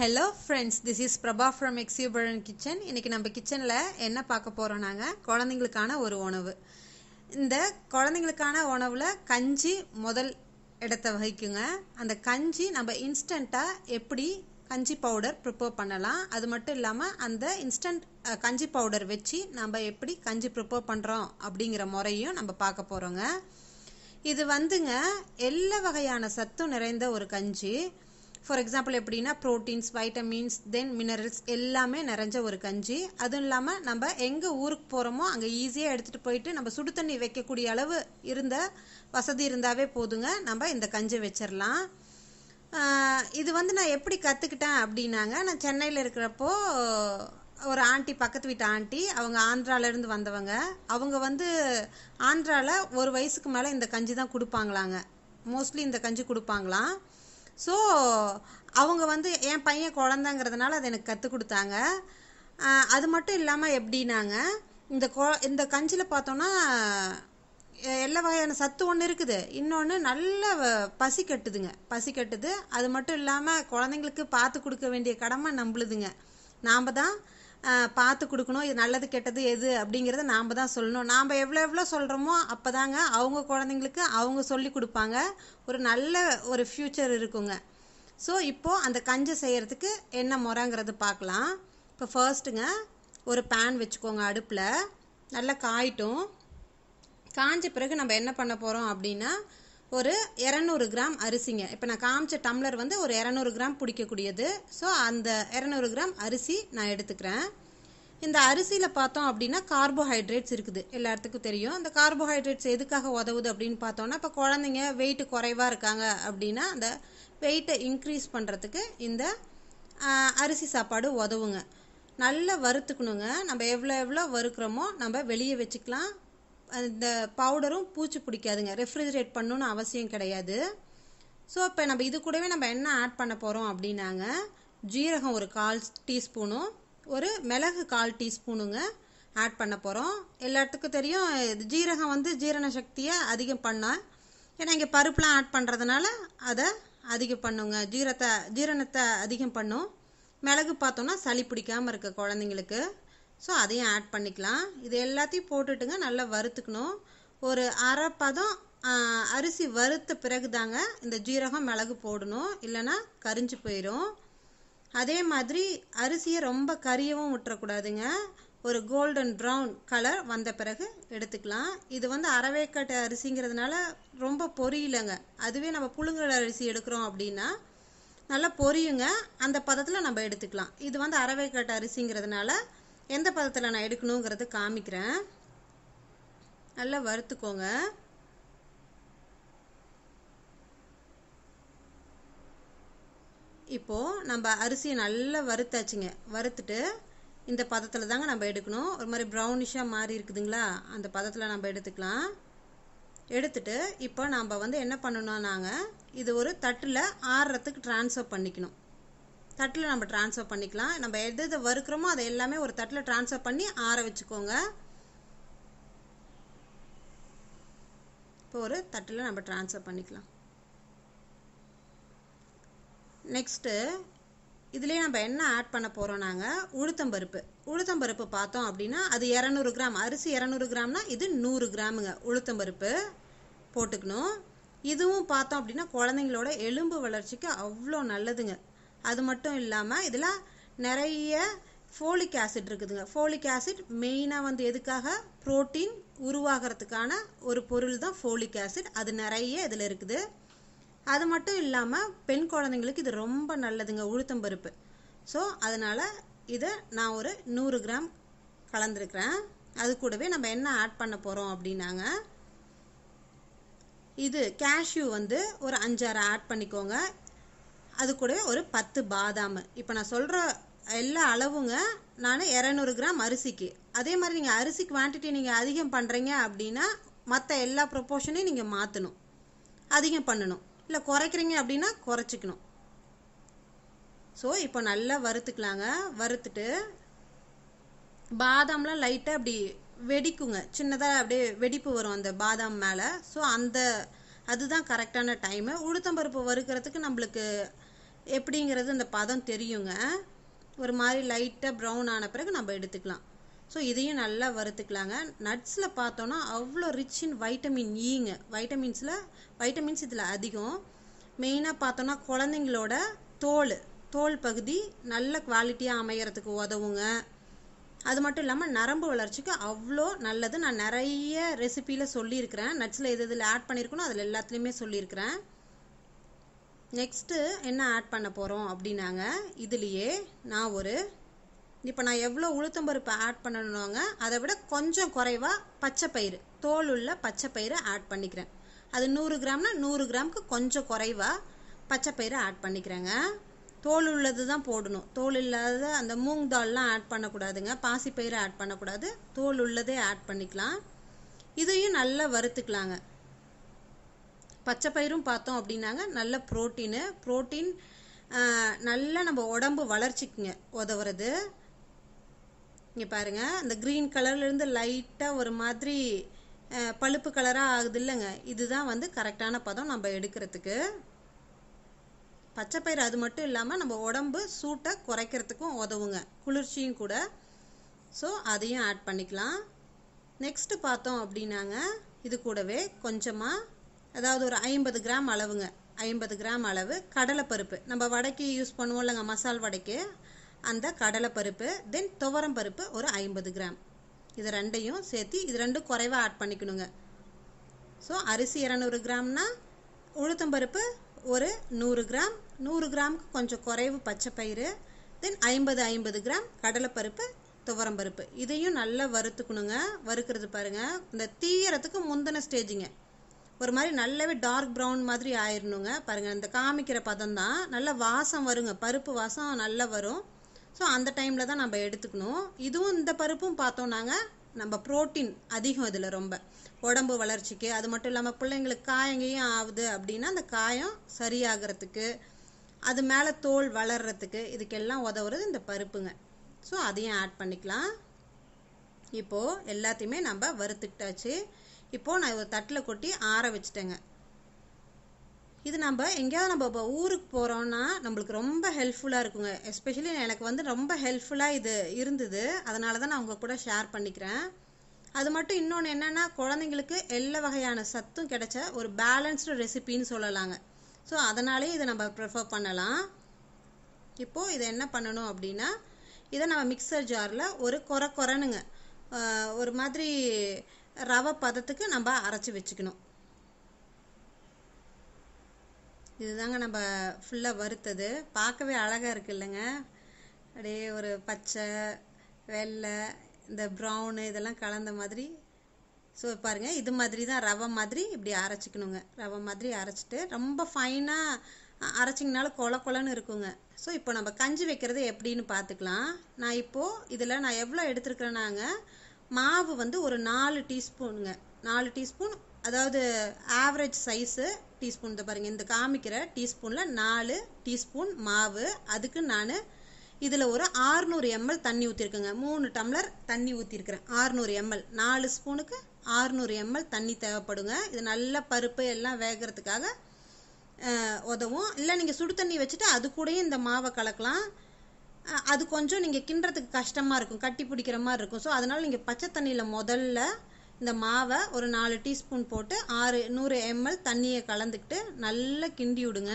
hello friends this is Prabha from exuberant kitchen இன்றைக்கி நம்ம கிச்சனில் என்ன பார்க்க போகிறோம் நாங்கள் குழந்தைங்களுக்கான ஒரு உணவு இந்த குழந்தைங்களுக்கான உணவில் கஞ்சி முதல் இடத்த வகிக்குங்க அந்த கஞ்சி நம்ம இன்ஸ்டண்ட்டாக எப்படி கஞ்சி பவுடர் ப்ரிப்பேர் பண்ணலாம் அது மட்டும் இல்லாமல் அந்த இன்ஸ்டன்ட் கஞ்சி பவுடர் வச்சு நம்ம எப்படி கஞ்சி ப்ரிப்பேர் பண்ணுறோம் அப்படிங்கிற முறையும் நம்ம பார்க்க போகிறோங்க இது வந்துங்க எல்லா வகையான சத்தும் நிறைந்த ஒரு கஞ்சி ஃபார் எக்ஸாம்பிள் எப்படின்னா ப்ரோட்டீன்ஸ் வைட்டமின்ஸ் தென் மினரல்ஸ் எல்லாமே நிறைஞ்ச ஒரு கஞ்சி அதுவும் இல்லாமல் நம்ம எங்கே ஊருக்கு போகிறோமோ அங்கே ஈஸியாக எடுத்துகிட்டு போயிட்டு நம்ம சுடு தண்ணி வைக்கக்கூடிய அளவு இருந்த வசதி இருந்தாவே போதுங்க நம்ம இந்த கஞ்சி வச்சிடலாம் இது வந்து நான் எப்படி கற்றுக்கிட்டேன் அப்படின்னாங்க நான் சென்னையில் இருக்கிறப்போ ஒரு ஆண்டி பக்கத்து வீட்டு ஆண்டி அவங்க ஆந்திராவிலேருந்து வந்தவங்க அவங்க வந்து ஆந்திராவில் ஒரு வயசுக்கு மேலே இந்த கஞ்சி தான் கொடுப்பாங்களாங்க மோஸ்ட்லி இந்த கஞ்சி கொடுப்பாங்களாம் ஸோ அவங்க வந்து என் பையன் குழந்தைங்கிறதுனால அதை எனக்கு கற்றுக் கொடுத்தாங்க அது மட்டும் இல்லாமல் எப்படின்னாங்க இந்த கொ இந்த கஞ்சியில் பார்த்தோன்னா எல்லா வகையான சத்து ஒன்று இருக்குது இன்னொன்று நல்ல பசி கட்டுதுங்க பசி கட்டுது அது மட்டும் இல்லாமல் குழந்தைங்களுக்கு பார்த்து கொடுக்க வேண்டிய கடமை நம்மளுதுங்க நாம் தான் பார்த்து கொடுக்கணும் இது நல்லது கெட்டது எது அப்படிங்கிறத நாம் தான் சொல்லணும் நாம் எவ்வளோ எவ்வளோ சொல்கிறோமோ அப்போ தாங்க அவங்க குழந்தைங்களுக்கு அவங்க சொல்லி கொடுப்பாங்க ஒரு நல்ல ஒரு ஃப்யூச்சர் இருக்குங்க ஸோ இப்போது அந்த கஞ்சை செய்கிறதுக்கு என்ன முறைங்கிறது பார்க்கலாம் இப்போ ஃபர்ஸ்ட்டுங்க ஒரு பேன் வச்சுக்கோங்க அடுப்பில் நல்லா காயிட்டும் காஞ்ச பிறகு நம்ம என்ன பண்ண போகிறோம் அப்படின்னா ஒரு இரநூறு கிராம் அரிசிங்க இப்போ நான் காமிச்ச டம்ளர் வந்து ஒரு இரநூறு கிராம் பிடிக்கக்கூடியது ஸோ அந்த இரநூறு கிராம் அரிசி நான் எடுத்துக்கிறேன் இந்த அரிசியில் பார்த்தோம் அப்படின்னா கார்போஹைட்ரேட்ஸ் இருக்குது எல்லாத்துக்கும் தெரியும் அந்த கார்போஹைட்ரேட்ஸ் எதுக்காக உதவுது அப்படின்னு பார்த்தோம்னா இப்போ குழந்தைங்க வெயிட் குறைவாக இருக்காங்க அப்படின்னா அந்த வெயிட்டை இன்க்ரீஸ் பண்ணுறதுக்கு இந்த அரிசி சாப்பாடு உதவுங்க நல்லா வறுத்துக்கணுங்க நம்ம எவ்வளோ எவ்வளோ வறுக்கிறோமோ நம்ம வெளியே வச்சுக்கலாம் இந்த பவுடரும் பூச்சி பிடிக்காதுங்க ரெஃப்ரிஜிரேட் பண்ணணும்னு அவசியம் கிடையாது ஸோ இப்போ நம்ம இது கூடவே நம்ம என்ன ஆட் பண்ண போகிறோம் அப்படின்னாங்க ஜீரகம் ஒரு கால் டீஸ்பூனும் ஒரு மிளகு கால் டீஸ்பூனுங்க ஆட் பண்ண போகிறோம் எல்லாத்துக்கும் தெரியும் ஜீரகம் வந்து ஜீரண சக்தியை அதிகம் பண்ணால் ஏன்னா இங்கே பருப்புலாம் ஆட் பண்ணுறதுனால அதை அதிகம் பண்ணுங்க ஜீரத்தை ஜீரணத்தை அதிகம் பண்ணும் மிளகு பார்த்தோன்னா சளி பிடிக்காமல் இருக்குது குழந்தைங்களுக்கு ஸோ அதையும் ஆட் பண்ணிக்கலாம் இது எல்லாத்தையும் போட்டுட்டுங்க நல்லா வறுத்துக்கணும் ஒரு அரை பதம் அரிசி வறுத்த பிறகு தாங்க இந்த ஜீரகம் மிளகு போடணும் இல்லைன்னா கரிஞ்சு போயிடும் அதே மாதிரி அரிசியை ரொம்ப கரியவும் விட்டுறக்கூடாதுங்க ஒரு கோல்டன் ப்ரௌன் கலர் வந்த பிறகு எடுத்துக்கலாம் இது வந்து அறவேக்காட்டு அரிசிங்கிறதுனால ரொம்ப பொரியலங்க அதுவே நம்ம புழுங்கல் அரிசி எடுக்கிறோம் அப்படின்னா நல்லா பொரியுங்க அந்த பதத்தில் நம்ம எடுத்துக்கலாம் இது வந்து அறவேக்காட்டு அரிசிங்கிறதுனால எந்த பதத்தில் நான் எடுக்கணுங்கிறது காமிக்கிறேன் நல்லா வறுத்துக்கோங்க இப்போது நம்ம அரிசியை நல்லா வறுத்தாச்சுங்க வறுத்துட்டு இந்த பதத்தில் தாங்க நம்ம எடுக்கணும் ஒரு மாதிரி ப்ரௌனிஷாக மாறி இருக்குதுங்களா அந்த பதத்தில் நம்ம எடுத்துக்கலாம் எடுத்துட்டு இப்போ நம்ம வந்து என்ன பண்ணணும் நாங்கள் இது ஒரு தட்டில் ஆறுறதுக்கு ட்ரான்ஸ்ஃபர் பண்ணிக்கணும் தட்டில் நம்ம ட்ரான்ஸ்ஃபர் பண்ணிக்கலாம் நம்ம எது எது வறுக்கிறோமோ அதை எல்லாமே ஒரு தட்டில் ட்ரான்ஸ்ஃபர் பண்ணி ஆற வச்சுக்கோங்க இப்போ ஒரு தட்டில் நம்ம ட்ரான்ஸ்ஃபர் பண்ணிக்கலாம் நெக்ஸ்ட்டு இதுலேயே நம்ம என்ன ஆட் பண்ண போகிறோம் நாங்கள் உளுத்தம்பருப்பு உளுத்தம்பருப்பு பார்த்தோம் அப்படின்னா அது இரநூறு கிராம் அரிசி இரநூறு கிராம்னா இது நூறு கிராமுங்க உளுத்தம்பருப்பு போட்டுக்கணும் இதுவும் பார்த்தோம் அப்படின்னா குழந்தைங்களோட எலும்பு வளர்ச்சிக்கு அவ்வளோ நல்லதுங்க அது மட்டும் இல்லாமல் இதில் நிறைய ஃபோலிக் ஆசிட் இருக்குதுங்க ஃபோலிக் ஆசிட் மெயினாக வந்து எதுக்காக ப்ரோட்டீன் உருவாகிறதுக்கான ஒரு பொருள் தான் ஃபோலிக் ஆசிட் அது நிறைய இதில் இருக்குது அது மட்டும் இல்லாமல் பெண் குழந்தைங்களுக்கு இது ரொம்ப நல்லதுங்க உளுத்தம்பருப்பு ஸோ அதனால் இதை நான் ஒரு நூறு கிராம் கலந்துருக்கிறேன் அது கூடவே நம்ம என்ன ஆட் பண்ண போகிறோம் அப்படின்னாங்க இது கேஷ்யூ வந்து ஒரு அஞ்சாறு ஆட் பண்ணிக்கோங்க அது கூடவே ஒரு பத்து பாதாம் இப்போ நான் சொல்கிற எல்லா அளவுங்க நான் இரநூறு கிராம் அரிசிக்கு அதே மாதிரி நீங்கள் அரிசி குவான்டிட்டி நீங்கள் அதிகம் பண்ணுறீங்க அப்படின்னா மற்ற எல்லா ப்ரொப்போர்ஷனையும் நீங்கள் மாற்றணும் அதிகம் பண்ணணும் இல்லை குறைக்கிறீங்க அப்படின்னா குறைச்சிக்கணும் ஸோ இப்போ நல்லா வறுத்துக்கலாங்க வறுத்துட்டு பாதாம்லாம் லைட்டாக அப்படி வெடிக்குங்க சின்னதாக அப்படியே வெடிப்பு வரும் அந்த பாதாம் மேலே ஸோ அந்த அதுதான் கரெக்டான டைமு உளுத்தம்பருப்பு வறுக்கிறதுக்கு நம்மளுக்கு எப்படிங்கிறது அந்த பதம் தெரியுங்க ஒரு மாதிரி லைட்டாக ப்ரௌன் ஆன பிறகு நம்ம எடுத்துக்கலாம் ஸோ இதையும் நல்லா வறுத்துக்கலாங்க நட்ஸில் பார்த்தோன்னா அவ்வளோ ரிச் இன் வைட்டமின் ஈங்க வைட்டமின்ஸில் வைட்டமின்ஸ் இதில் அதிகம் மெயினாக பார்த்தோன்னா குழந்தைங்களோட தோல் தோல் பகுதி நல்ல குவாலிட்டியாக அமையறதுக்கு உதவுங்க அது மட்டும் இல்லாமல் நரம்பு வளர்ச்சிக்கு அவ்வளோ நல்லது நான் நிறைய ரெசிப்பியில் சொல்லியிருக்கிறேன் நட்ஸில் எது இதில் ஆட் பண்ணியிருக்கணும் அதில் எல்லாத்துலேயுமே சொல்லியிருக்கிறேன் நெக்ஸ்ட்டு என்ன ஆட் பண்ண போகிறோம் அப்படின்னாங்க இதுலேயே நான் ஒரு இப்போ நான் எவ்வளோ உளுத்தம்பருப்பு ஆட் பண்ணணுங்க அதை விட கொஞ்சம் குறைவாக பச்சை பயிறு தோல் உள்ள பச்சை பயிரை ஆட் பண்ணிக்கிறேன் அது நூறு கிராம்னா நூறு கிராமுக்கு கொஞ்சம் குறைவாக பச்சை பயிரை ஆட் பண்ணிக்கிறேங்க தோல் உள்ளது தான் போடணும் தோல் இல்லாத அந்த மூங் தால்லாம் ஆட் பண்ணக்கூடாதுங்க பாசிப்பயிரை ஆட் பண்ணக்கூடாது தோல் உள்ளதே ஆட் பண்ணிக்கலாம் இதையும் நல்லா வறுத்துக்கலாங்க பச்சை பயிரும் பார்த்தோம் அப்படின்னாங்க நல்ல ப்ரோட்டீனு ப்ரோட்டீன் நல்லா நம்ம உடம்பு வளர்ச்சிக்குங்க உதவுறது இங்கே பாருங்கள் அந்த க்ரீன் கலர்லேருந்து லைட்டாக ஒரு மாதிரி பழுப்பு கலராக ஆகுது இல்லைங்க இதுதான் வந்து கரெக்டான பதம் நம்ம எடுக்கிறதுக்கு பச்சை பயிர் அது மட்டும் இல்லாமல் நம்ம உடம்பு சூட்டை குறைக்கிறதுக்கும் உதவுங்க குளிர்ச்சியும் கூட ஸோ அதையும் ஆட் பண்ணிக்கலாம் நெக்ஸ்ட்டு பார்த்தோம் அப்படின்னாங்க இது கூடவே கொஞ்சமாக அதாவது ஒரு ஐம்பது கிராம் அளவுங்க ஐம்பது கிராம் அளவு கடலைப்பருப்பு நம்ம வடைக்கு யூஸ் பண்ணுவோம் இல்லைங்க மசால் வடைக்கு அந்த கடலைப்பருப்பு தென் துவரம் பருப்பு ஒரு ஐம்பது கிராம் இது ரெண்டையும் சேர்த்து இது ரெண்டும் குறைவாக ஆட் பண்ணிக்கணுங்க ஸோ அரிசி இரநூறு கிராம்னா உளுத்தம்பருப்பு ஒரு நூறு கிராம் நூறு கிராமுக்கு கொஞ்சம் குறைவு பச்சை பயிறு தென் ஐம்பது ஐம்பது கிராம் கடலைப்பருப்பு துவரம் பருப்பு இதையும் நல்லா வறுத்துக்கணுங்க வறுக்கிறது பாருங்கள் இந்த தீயறத்துக்கு முந்தின ஸ்டேஜுங்க ஒரு மாதிரி நல்லாவே டார்க் ப்ரௌன் மாதிரி ஆயிடணுங்க பாருங்கள் இந்த காமிக்கிற பதம் தான் நல்ல வாசம் வருங்க பருப்பு வாசம் நல்லா வரும் ஸோ அந்த டைமில் தான் நம்ம எடுத்துக்கணும் இதுவும் இந்த பருப்பும் பார்த்தோம்னாங்க நம்ம ப்ரோட்டீன் அதிகம் இதில் ரொம்ப உடம்பு வளர்ச்சிக்கு அது மட்டும் இல்லாமல் பிள்ளைங்களுக்கு காயங்கையும் ஆகுது அப்படின்னா அந்த காயம் சரியாகிறதுக்கு அது மேலே தோல் வளர்கிறதுக்கு இதுக்கெல்லாம் உதவுறது இந்த பருப்புங்க ஸோ அதையும் ஆட் பண்ணிக்கலாம் இப்போது எல்லாத்தையுமே நம்ம வறுத்துக்கிட்டாச்சு இப்போது நான் ஒரு தட்டில் கொட்டி ஆற வச்சுட்டேங்க இது நம்ம எங்கேயாவது நம்ம இப்போ ஊருக்கு போகிறோன்னா நம்மளுக்கு ரொம்ப ஹெல்ப்ஃபுல்லாக இருக்குங்க எஸ்பெஷலி எனக்கு வந்து ரொம்ப ஹெல்ப்ஃபுல்லாக இது இருந்தது அதனால தான் நான் உங்கள் கூட ஷேர் பண்ணிக்கிறேன் அது மட்டும் இன்னொன்று என்னென்னா குழந்தைங்களுக்கு எல்லா வகையான சத்தும் கிடைச்ச ஒரு பேலன்ஸ்டு ரெசிபின்னு சொல்லலாங்க ஸோ அதனாலே இதை நம்ம ப்ரிஃபர் பண்ணலாம் இப்போது இதை என்ன பண்ணணும் அப்படின்னா இதை நம்ம மிக்சர் ஜாரில் ஒரு குறை குறைனுங்க ஒரு மாதிரி ரவை பதத்துக்கு நம்ம அரைச்சி வச்சுக்கணும் இதுதாங்க நம்ம ஃபுல்லாக வறுத்தது பார்க்கவே அழகாக இருக்கு இல்லைங்க அப்படியே ஒரு பச்சை வெள்ளை இந்த ப்ரௌனு இதெல்லாம் கலந்த மாதிரி ஸோ பாருங்கள் இது மாதிரி தான் ரவை மாதிரி இப்படி அரைச்சிக்கணுங்க ரவை மாதிரி அரைச்சிட்டு ரொம்ப ஃபைனாக அரைச்சிங்கனால கொல கொலன்னு இருக்குங்க ஸோ இப்போ நம்ம கஞ்சி வைக்கிறது எப்படின்னு பார்த்துக்கலாம் நான் இப்போது இதில் நான் எவ்வளோ எடுத்துருக்கிறேனாங்க மாவு வந்து ஒரு நாலு டீஸ்பூனுங்க நாலு டீஸ்பூன் அதாவது ஆவரேஜ் சைஸு டீஸ்பூன் இதை பாருங்கள் இந்த காமிக்கிற டீஸ்பூனில் நாலு டீஸ்பூன் மாவு அதுக்கு நான் இதில் ஒரு ஆறுநூறு எம்எல் தண்ணி ஊற்றிருக்கேங்க மூணு டம்ளர் தண்ணி ஊற்றிருக்கிறேன் ஆறுநூறு எம்எல் நாலு ஸ்பூனுக்கு ஆறுநூறு எம்எல் தண்ணி தேவைப்படுங்க இது நல்ல பருப்பு எல்லாம் வேகிறதுக்காக உதவும் இல்லை நீங்கள் சுடு தண்ணி வச்சுட்டு அது கூடயும் இந்த மாவை கலக்கலாம் அது கொஞ்சம் நீங்கள் கிண்டுறதுக்கு கஷ்டமாக இருக்கும் கட்டி பிடிக்கிற மாதிரி இருக்கும் ஸோ அதனால் நீங்கள் பச்சை தண்ணியில் முதல்ல இந்த மாவை ஒரு நாலு டீஸ்பூன் போட்டு ஆறு நூறு எம்எல் தண்ணியை கலந்துக்கிட்டு நல்லா கிண்டி விடுங்க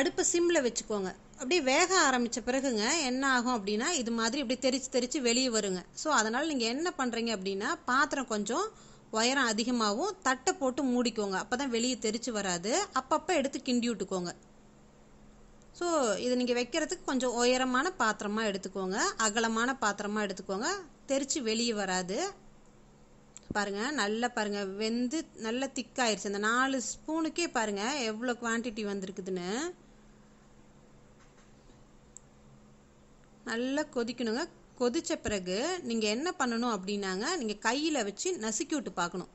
அடுப்பை சிம்மில் வச்சுக்கோங்க அப்படியே வேக ஆரம்பித்த பிறகுங்க என்ன ஆகும் அப்படின்னா இது மாதிரி இப்படி தெரித்து தெரித்து வெளியே வருங்க ஸோ அதனால் நீங்கள் என்ன பண்ணுறீங்க அப்படின்னா பாத்திரம் கொஞ்சம் உயரம் அதிகமாகவும் தட்டை போட்டு மூடிக்கோங்க அப்போ தான் வெளியே தெரித்து வராது அப்பப்போ எடுத்து கிண்டி விட்டுக்கோங்க ஸோ இது நீங்கள் வைக்கிறதுக்கு கொஞ்சம் உயரமான பாத்திரமாக எடுத்துக்கோங்க அகலமான பாத்திரமாக எடுத்துக்கோங்க தெரித்து வெளியே வராது பாருங்கள் நல்லா பாருங்கள் வெந்து நல்லா திக்காயிருச்சு அந்த நாலு ஸ்பூனுக்கே பாருங்கள் எவ்வளோ குவான்டிட்டி வந்திருக்குதுன்னு நல்லா கொதிக்கணுங்க கொதித்த பிறகு நீங்கள் என்ன பண்ணணும் அப்படின்னாங்க நீங்கள் கையில் வச்சு நசுக்கி விட்டு பார்க்கணும்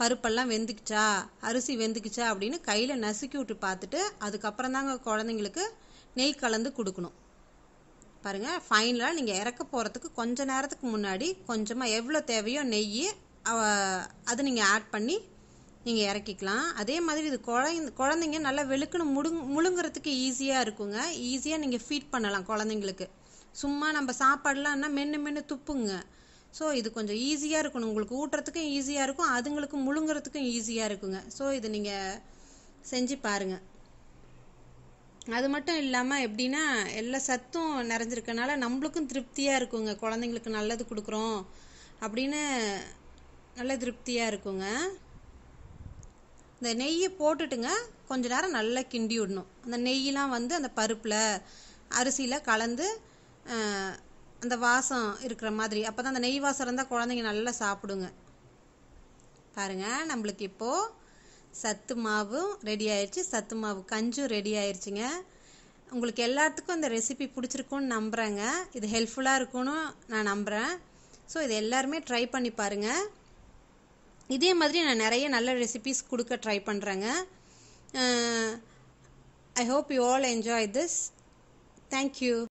பருப்பெல்லாம் வெந்துக்குச்சா அரிசி வெந்துக்குச்சா அப்படின்னு கையில் நசுக்கி விட்டு பார்த்துட்டு அதுக்கப்புறம் தாங்க குழந்தைங்களுக்கு நெய் கலந்து கொடுக்கணும் பாருங்கள் ஃபைனலாக நீங்கள் இறக்க போகிறதுக்கு கொஞ்ச நேரத்துக்கு முன்னாடி கொஞ்சமாக எவ்வளோ தேவையோ நெய் அதை நீங்கள் ஆட் பண்ணி நீங்கள் இறக்கிக்கலாம் அதே மாதிரி இது குழந்தை குழந்தைங்க நல்லா வெளுக்குன்னு முடுங் முழுங்குறதுக்கு ஈஸியாக இருக்குங்க ஈஸியாக நீங்கள் ஃபீட் பண்ணலாம் குழந்தைங்களுக்கு சும்மா நம்ம சாப்பாடலாம்னா மென்று மென்று துப்புங்க ஸோ இது கொஞ்சம் ஈஸியாக இருக்கணும் உங்களுக்கு ஊட்டுறதுக்கும் ஈஸியாக இருக்கும் அதுங்களுக்கு முழுங்குறதுக்கும் ஈஸியாக இருக்குங்க ஸோ இது நீங்கள் செஞ்சு பாருங்கள் அது மட்டும் இல்லாமல் எப்படின்னா எல்லா சத்தும் நிறைஞ்சிருக்கனால நம்மளுக்கும் திருப்தியாக இருக்குங்க குழந்தைங்களுக்கு நல்லது கொடுக்குறோம் அப்படின்னு நல்ல திருப்தியாக இருக்குங்க இந்த நெய்யை போட்டுட்டுங்க கொஞ்ச நேரம் நல்லா கிண்டி விடணும் அந்த நெய்யெலாம் வந்து அந்த பருப்பில் அரிசியில் கலந்து அந்த வாசம் இருக்கிற மாதிரி அப்போ தான் அந்த நெய் வாசம் இருந்தால் குழந்தைங்க நல்லா சாப்பிடுங்க பாருங்கள் நம்மளுக்கு இப்போது சத்து மாவும் ரெடி ஆயிடுச்சு சத்து மாவு கஞ்சும் ரெடி ஆயிடுச்சுங்க உங்களுக்கு எல்லாத்துக்கும் இந்த ரெசிபி பிடிச்சிருக்குன்னு நம்புகிறேங்க இது ஹெல்ப்ஃபுல்லாக இருக்கும்னு நான் நம்புகிறேன் ஸோ இது எல்லாருமே ட்ரை பண்ணி பாருங்கள் இதே மாதிரி நான் நிறைய நல்ல ரெசிபிஸ் கொடுக்க ட்ரை பண்ணுறேங்க I hope you all enjoy this thank you